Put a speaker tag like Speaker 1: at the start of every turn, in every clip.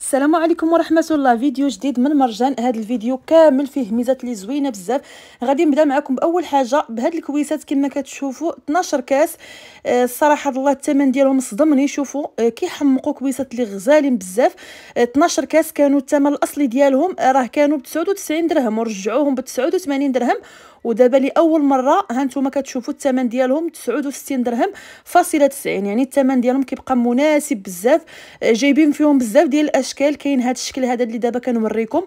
Speaker 1: السلام عليكم ورحمه الله فيديو جديد من مرجان هذا الفيديو كامل فيه ميزات اللي زوينه بزاف غادي نبدا معكم باول حاجه بهاد الكويسات كما كتشوفوا 12 كاس آه الصراحه الله الثمن ديالهم صدمني شوفوا آه كيحمقوا كويسات اللي غزالين بزاف آه 12 كاس كانوا الثمن الاصلي ديالهم آه، راه كانوا ب 99 درهم ورجعوهم ب 89 درهم ودابا لاول مره ها نتوما كتشوفوا الثمن ديالهم 69 درهم فاصله 90 يعني الثمن ديالهم كيبقى مناسب بزاف آه، جايبين فيهم بزاف ديال الاشكال كاين هذا الشكل هذا اللي دابا كنوريكم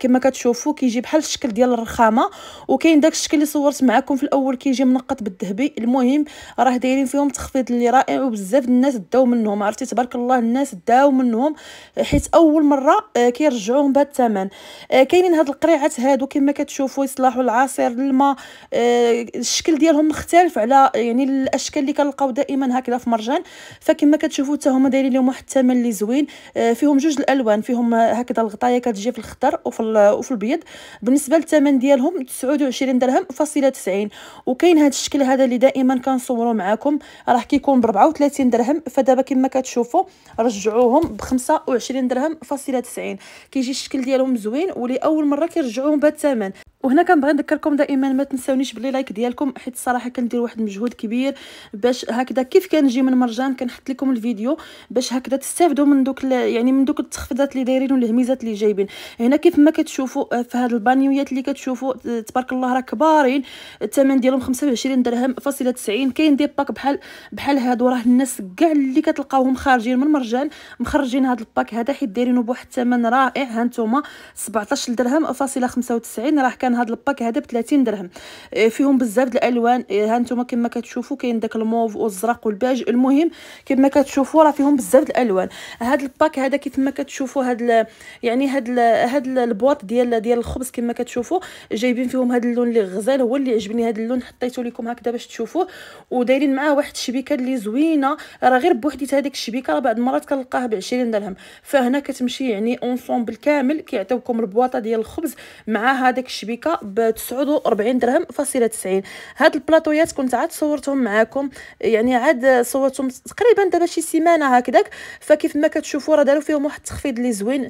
Speaker 1: كما كتشوفوا كيجي بحال الشكل ديال الرخامه وكاين داك الشكل اللي صورت معكم في الاول كيجي منقط بالذهبي المهم راه دايرين فيهم تخفيض اللي رائع وبزاف الناس داو منهم عرفتي تبارك الله الناس داو منهم حيت اول مره آه، كيرجعوهم بهذا الثمن آه، كاينين هاد القريعات هادو كما كتشوفوا يصلحوا العصير الماء آه، الشكل ديالهم مختلف على يعني الاشكال اللي كنلقاو دائما هكذا في مرجان فكما كتشوفوا حتى هما دايرين لهم واحد الثمن اللي زوين فيهم جوج الالوان فيهم هكذا الغطايه كتجي في الخضر وفي وفي وفي البيض بالنسبه للثمن ديالهم 29 درهم فاصله 90 وكاين هذا الشكل هذا اللي دائما كنصوروا معكم راح كيكون ب 34 درهم فدابا كما كتشوفوا رجعوهم ب 25 درهم فاصله 90 كيجي الشكل ديالهم زوين ولاول مره كيرجعوهم بهذا الثمن وهنا كنبغي نذكركم دائما ما تنساونيش باللي لايك ديالكم حيت الصراحه كندير واحد المجهود كبير باش هكذا كيف كنجي من مرجان كنحط لكم الفيديو باش هكذا تستافدوا من دوك يعني من دوك التخفيضات اللي دايرين والهميزات اللي جايبين هنا كيف ما كتشوفوا آه، في هاد البانيويات اللي كتشوفوا آه، تبارك الله راه كبارين الثمن ديالهم 25 درهم فاصله 90 كاين دي باك بحال بحال هادو راه الناس كاع اللي كتلقاوهم خارجين من مرجان مخرجين هاد الباك هذا حيت دايرينه بواحد الثمن رائع هانتوما 17 درهم فاصله 95 راه كان هذا الباك هذا ب 30 درهم آه، فيهم بزاف د الالوان آه، ها نتوما كما كتشوفوا كاين داك الموف والزرق والباج المهم كما كتشوفوا راه فيهم بزاف د الالوان هذا الباك هذا كيف ما كتشوفوا هاد يعني هاد هاد البواط ديال ديال الخبز كما كتشوفوا جايبين فيهم هاد اللون اللي غزال هو اللي عجبني هاد اللون حطيته لكم هكذا باش تشوفوه ودايرين معاه واحد الشبيكه اللي زوينه راه غير بوحديت هذيك الشبيكه راه بعض المرات كنلقاها ب 20 درهم فهنا كتمشي يعني اونصومبل كامل كيعطيوكم البواطه ديال الخبز مع هذاك الشبيكه الامريكا ب 49 درهم فاصله 90 هاد البلاطويات كنت عاد صورتهم معاكم يعني عاد صورتهم تقريبا دابا شي سيمانه هكذاك فكيف ما كتشوفوا راه داروا فيهم واحد التخفيض اللي زوين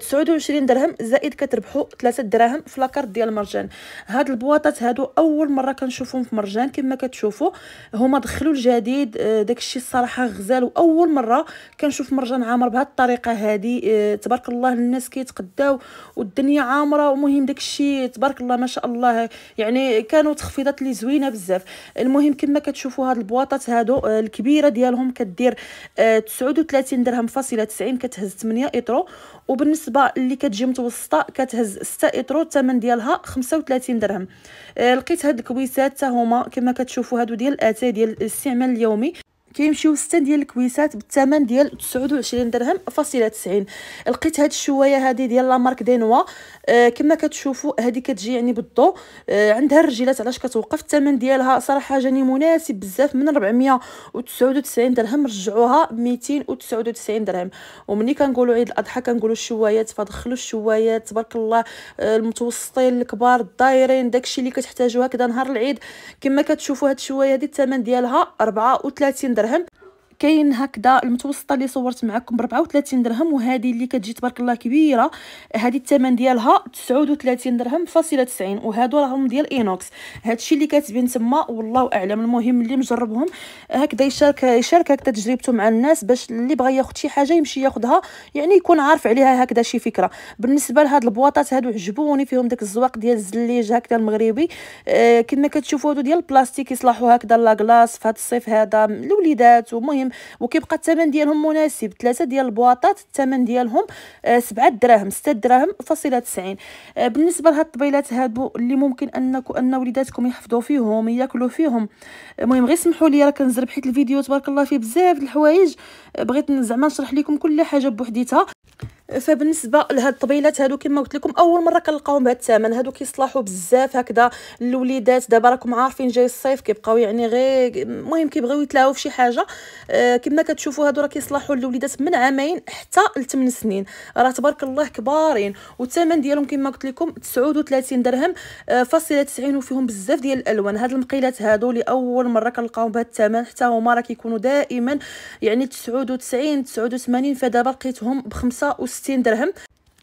Speaker 1: 29 آه، درهم زائد كتربحوا 3 دراهم في لاكارت ديال مرجان هاد البواطات هادو اول مره كنشوفهم في مرجان كما كتشوفوا هما دخلوا الجديد آه، داكشي الصراحه غزال واول مره كنشوف مرجان عامر بهاد الطريقه هادي آه، تبارك الله الناس كيتقداو والدنيا عامره ومهم داكشي تبارك تبارك الله ما شاء الله يعني كانوا تخفيضات اللي زوينه بزاف المهم كما كتشوفوا هاد البواطات هادو آه، الكبيره ديالهم كدير 39 آه، درهم فاصله 90 كتهز 8 ايترو وبالنسبه اللي كتجي متوسطه كتهز 6 ايترو الثمن ديالها 35 درهم آه، لقيت هاد الكويسات حتى هما كما كتشوفوا هادو ديال الاتاي ديال الاستعمال اليومي كيمشيو ستة ديال الكويسات بالثمن ديال 29 درهم فاصله 90 لقيت هاد الشوايه هادي ديال لا مارك دينوا آه كما كتشوفوا هادي كتجي يعني بالضو آه عندها الرجيلات علاش كتوقف الثمن ديالها صراحه جاني مناسب بزاف من 499 درهم رجعوها 299 درهم ومني كنقولوا عيد الاضحى كنقولوا الشوايات فدخلوا الشوايات تبارك الله آه المتوسطين الكبار الدايرين داكشي اللي كتحتاجوه هكذا نهار العيد كما كتشوفوا هاد الشوايه هادي الثمن ديالها 34 درهم درهم كاين هكذا المتوسطه اللي صورت معكم ب 34 درهم وهذه اللي كتجي تبارك الله كبيره هذه الثمن ديالها 39 درهم فاصله 90 وهادو راهم ديال اينوكس هادشي اللي كاتبين تما والله اعلم المهم اللي مجربهم هكذا يشارك يشارك هكذا تجربته مع الناس باش اللي بغى ياخذ شي حاجه يمشي ياخذها يعني يكون عارف عليها هكذا شي فكره بالنسبه لهاد البواطات هادو عجبوني فيهم داك الزواق ديال الزليج هكذا المغربي آه كما كتشوفوا هادو ديال البلاستيك يصلحوا هكذا لاكلاص فهاد الصيف هذا الوليدات ومهم وكيبقى الثمن ديالهم مناسب ثلاثه ديال البواطات الثمن ديالهم آه، سبعة دراهم ستة دراهم فاصله 90 آه، بالنسبه لهاد الطبيلات هادو اللي ممكن انكم ان وليداتكم يحفظوا فيهم ياكلوا فيهم المهم غير سمحوا لي راه كنزرب حيت الفيديو تبارك الله فيه بزاف د الحوايج آه، بغيت زعما نشرح لكم كل حاجه بوحديتها فبالنسبه لهاد الطبيلات هادو كما قلت لكم اول مره كنلقاهم بهذا الثمن هادو كيصلحوا بزاف هكذا للوليدات دابا راكم عارفين جاي الصيف كيبقاو يعني غير المهم كيبغيو يتلاعبوا في شي حاجه أه كما كتشوفوا هادو راه كيصلحوا للوليدات من عامين حتى 8 سنين راه تبارك الله كبارين والثمن ديالهم كما قلت لكم 39 درهم أه فاصله 90 وفيهم بزاف ديال الالوان هاد المقيلات هادو لاول مره كنلقاهم بهذا الثمن حتى هما راه كيكونوا دائما يعني 99 89 فدابا لقيتهم ب 5 60 درهم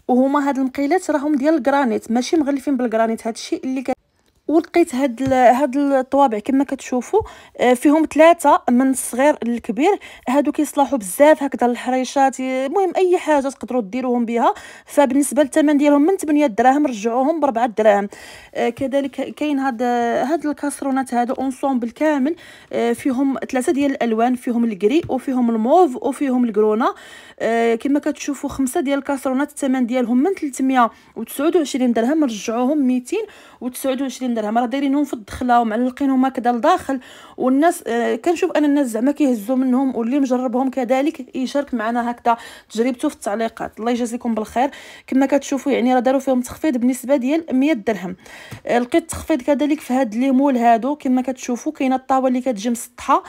Speaker 1: وهما هاد المقيلات راهم ديال الجرانيت ماشي مغلفين بالجرانيت هادشي اللي ولقيت هاد هاد الطوابع كما كتشوفوا آه، فيهم ثلاثه من الصغير للكبير هادو كيصلحوا بزاف هكذا الحريشات المهم اي حاجه تقدروا ديروهم بها فبالنسبه للثمن ديالهم من 8 دراهم رجعوهم ب 4 دراهم آه، كذلك كاين هاد هاد الكاسرونات هادو اونسومبل كامل آه، فيهم ثلاثه ديال الالوان فيهم الكري وفيهم الموف وفيهم الكرونا كما كتشوفوا خمسه ديال الكاسرونات الثمن ديالهم من 329 درهم رجعوهم 229 درهم راه دايرينهم في الدخله ومعلقينهم هكذا لداخل والناس آه، كنشوف انا الناس زعما كيهزوا منهم واللي مجربهم كذلك يشارك معنا هكذا تجربته في التعليقات الله يجازيكم بالخير كما كتشوفوا يعني راه داروا فيهم تخفيض بالنسبه ديال 100 درهم آه، لقيت تخفيض كذلك في هاد مول هادو كما كتشوفوا كاينه الطاوله اللي كتجي مسطحه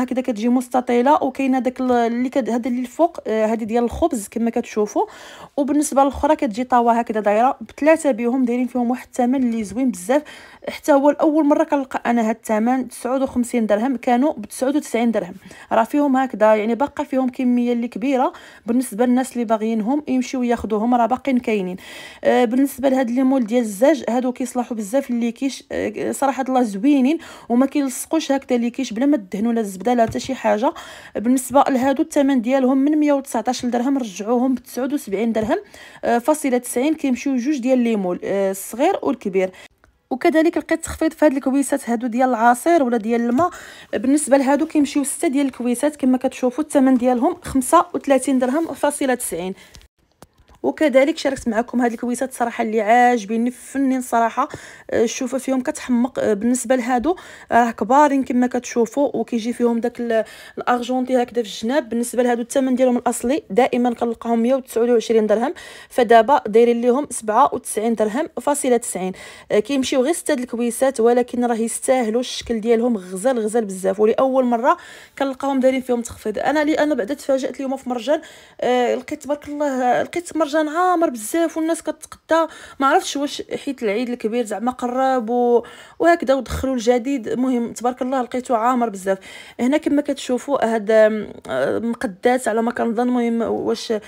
Speaker 1: هكذا كتجي مستطيله وكاينه داك اللي كد... هذا اللي الفوق هذه آه، ديال الخبز كما كتشوفوا وبالنسبه للاخرى كتجي طاوه هكذا دايره بثلاثه بهم دايرين فيهم واحد الثمن اللي زوين بزاف بزاف حتى هو الاول مره كنلقى انا هاد الثمن 59 درهم كانوا ب 99 درهم راه فيهم هكذا يعني باقا فيهم كميه اللي كبيره بالنسبه للناس اللي باغيينهم يمشيو ياخذوهم راه باقيين كاينين آه بالنسبه لهاد مول ديال الزاج هادو كيصلحوا بزاف اللي كيش آه صراحه الله زوينين وما كيلصقوش هكذا اللي كيش بلا ما تدهنوا لا الزبده لا حتى شي حاجه بالنسبه لهادو الثمن ديالهم من 119 درهم رجعوهم ب 79 درهم آه فاصله 90 كيمشيو جوج ديال ليمول آه، الصغير والكبير وكذلك لقيت تخفيض في هاد الكويسات هادو ديال العصير ولا ديال الماء بالنسبه لهادو كيمشيو 6 ديال الكويسات كما كتشوفوا الثمن ديالهم 35 درهم فاصله 90 وكذلك شاركت معكم هاد الكويسات صراحه اللي عاجبيني فنين صراحه الشوفه آه، فيهم كتحمق آه، بالنسبه لهادو راه كبارين كما كتشوفوا وكيجي فيهم داك الارجونتي هكذا في الجناب بالنسبه لهادو الثمن ديالهم الاصلي دائما كنلقاهم 129 درهم فدابا دايرين ليهم 97 درهم فاصله 90 آه، كيمشيو غير سته الكويسات ولكن راه يستاهلوا الشكل ديالهم غزال غزال بزاف ولاول مره كنلقاهم دايرين فيهم تخفيض انا لي انا بعدا تفاجات اليوم في مرجان لقيت تبارك الله لقيت مرجان المهرجان عامر بزاف والناس كتقدا ما عرفتش واش حيت العيد الكبير زعما قرب و... وهكذا ودخلوا الجديد المهم تبارك الله لقيتو عامر بزاف هنا كما كتشوفوا هاد آه، مقدات على ما كنظن المهم واش آه،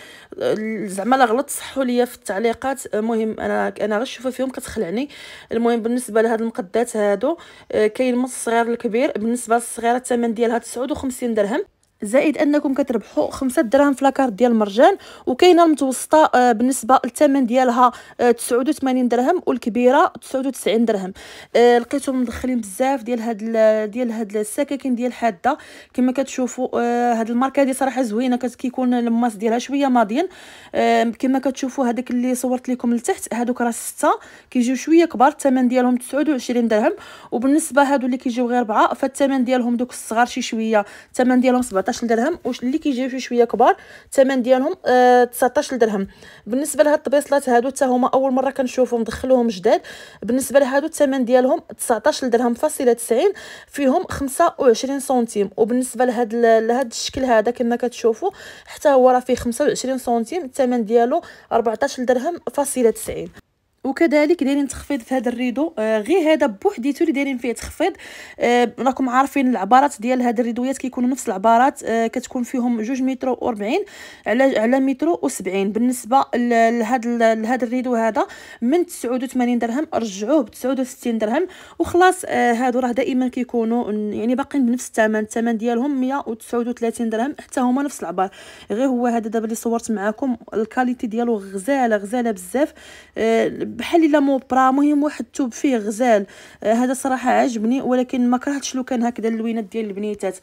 Speaker 1: زعما لا غلط صحوا ليا في التعليقات آه، المهم انا انا غير شوفه فيهم كتخلعني المهم بالنسبه لهاد المقدات هادو كاين من الصغير للكبير بالنسبه للصغيره الثمن ديالها 59 درهم زائد انكم كتربحوا 5 دراهم في لاكارت ديال المرجان وكاينه المتوسطه آه بالنسبه للثمن ديالها آه 89 درهم والكبيره 99 درهم آه لقيتهم مدخلين بزاف ديال هاد ديال هاد السكاكين ديال حاده كما كتشوفوا آه هاد الماركه هذه صراحه زوينه كت كيكون الماس ديالها شويه ماضيين آه كما كتشوفوا هذاك اللي صورت لكم لتحت هادوك راه 6 كيجيو شويه كبار الثمن ديالهم 29 درهم وبالنسبه هادو اللي كيجيو غير 4 فالثمن ديالهم دوك الصغار شي شويه الثمن ديالهم 17 14 درهم واش اللي كيجيو شي شويه كبار الثمن ديالهم آه 19 درهم بالنسبه لهاد الطبيصلات هادو حتى هما اول مره كنشوفهم دخلوهم جداد بالنسبه لهادو الثمن ديالهم 19 درهم فاصله 90 فيهم 25 سنتيم وبالنسبه لهاد لهاد الشكل هذا كما كتشوفوا حتى هو راه فيه 25 سنتيم الثمن ديالو 14 درهم فاصله 90 وكذلك دايرين تخفيض في هذا الريدو آه غير هذا بوحديتو اللي دايرين فيه تخفيض آه راكم عارفين العبارات ديال هاد الريدويات كيكونوا نفس العبارات آه كتكون فيهم جوج متر و40 على على متر و70 بالنسبه لهذا لهذا الريدو هذا من 89 درهم رجعوه ب 69 درهم وخلاص آه هادو راه دائما كيكونوا يعني باقيين بنفس الثمن الثمن ديالهم 139 درهم حتى هما نفس العبار غير هو هذا دابا اللي صورت معكم الكاليتي ديالو غزاله غزاله بزاف آه بحال الا مو برا مهم واحد الثوب فيه غزال آه هذا صراحه عجبني ولكن ما كرهتش لو كان هكذا اللوينات ديال البنيتات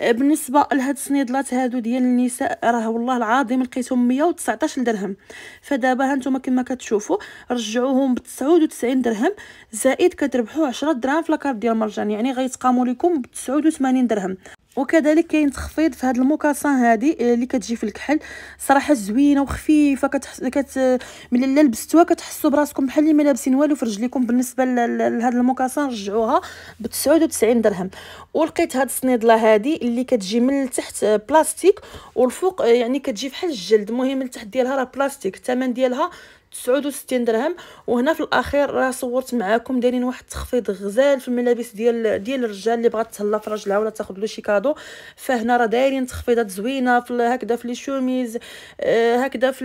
Speaker 1: آه بالنسبه لهاد الصنيدلات هادو ديال النساء راه والله العظيم لقيتهم 119 درهم فدابا هانتوما كما كتشوفوا رجعوهم ب 99 درهم زائد كتربحوا 10 درهم في لاكارت ديال مرجان يعني غيتقاموا لكم ب 89 درهم وكذلك كاين تخفيض في هاد الموكاسان هادي آه، اللي كتجي في الكحل صراحه زوينه وخفيفه كتحس كت ملي لبستوها كتحسوا براسكم بحال اللي ما لابسين والو في رجليكم بالنسبه لهاد الموكاسان رجعوها ب 99 درهم ولقيت هاد السنيدله هادي اللي كتجي من التحت آه، بلاستيك والفوق آه، يعني كتجي بحال الجلد المهم التحت ديالها راه بلاستيك الثمن ديالها تسعود وستين درهم وهنا في الاخير راه صورت معاكم دايرين واحد التخفيض غزال في الملابس ديال ديال الرجال اللي بغات تهلا في راجلها ولا تاخذ له شي كادو فهنا راه دايرين تخفيضات زوينه في هكذا في لي شوميز آه، هكذا في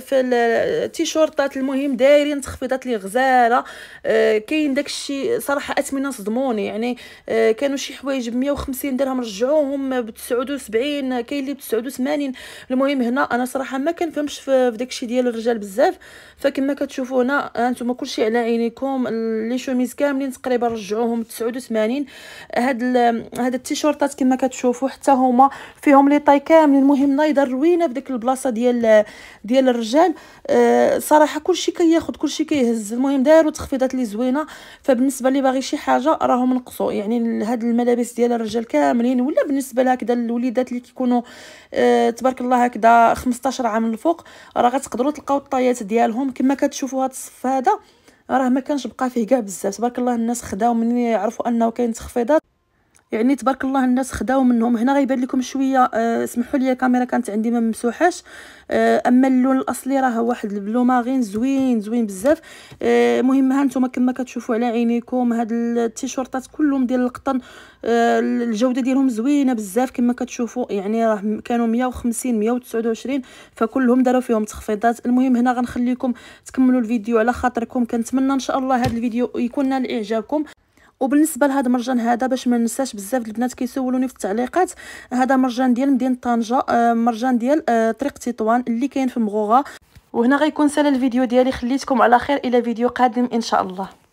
Speaker 1: في التيشورتات المهم دايرين تخفيضات لي غزاله آه، كاين داكشي صراحه اثمنه صدموني يعني آه، كانوا شي حوايج ب 150 درهم رجعوهم ب 79 كاين اللي ب 89 المهم هنا انا صراحه ما كنفهمش في داكشي ديال الرجال بزاف فكما كتشوفوا هنا انتم آه، كلشي على عينيكم لي شوميز كاملين تقريبا رجعوهم 89 هاد هاد التيشورتات كما كتشوفوا حتى هما فيهم لي طاي كاملين المهم نايضه روينه في ديك البلاصه ديال ديال الرجال أه صراحه كلشي كياخذ كلشي كيهز المهم داروا تخفيضات لي زوينه فبالنسبه اللي باغي شي حاجه راهم نقصوا يعني هاد الملابس ديال الرجال كاملين ولا بالنسبه لهكذا الوليدات اللي كيكونوا أه تبارك الله هكذا 15 عام من الفوق راه غتقدروا تلقاو الطايات ديال ديالهم كما كتشوفوا هذا الصف هذا راه ما كانش بقى فيه كاع بزاف تبارك الله الناس خداو مني عرفوا انه كاين تخفيضات يعني تبارك الله الناس خداو منهم هنا غيبان لكم شويه أه سمحوا لي الكاميرا كانت عندي ما ممسوحاش أه اما اللون الاصلي راه واحد البلو مارين زوين زوين بزاف المهم أه ها نتوما كما كتشوفوا على عينيكم هاد التيشورتات كلهم ديال القطن أه الجوده ديالهم زوينه بزاف كما كتشوفوا يعني راه كانوا 150 129 فكلهم داروا فيهم تخفيضات المهم هنا غنخليكم تكملوا الفيديو على خاطركم كنتمنى ان شاء الله هذا الفيديو يكون نال اعجابكم وبالنسبه لهذا المرجان هذا باش ما ننساش بزاف البنات كيسولوني في التعليقات هذا مرجان ديال مدينه طنجه آه، مرجان ديال آه، طريق تطوان اللي كاين في مغوغه وهنا غيكون سالا الفيديو ديالي خليتكم على خير الى فيديو قادم ان شاء الله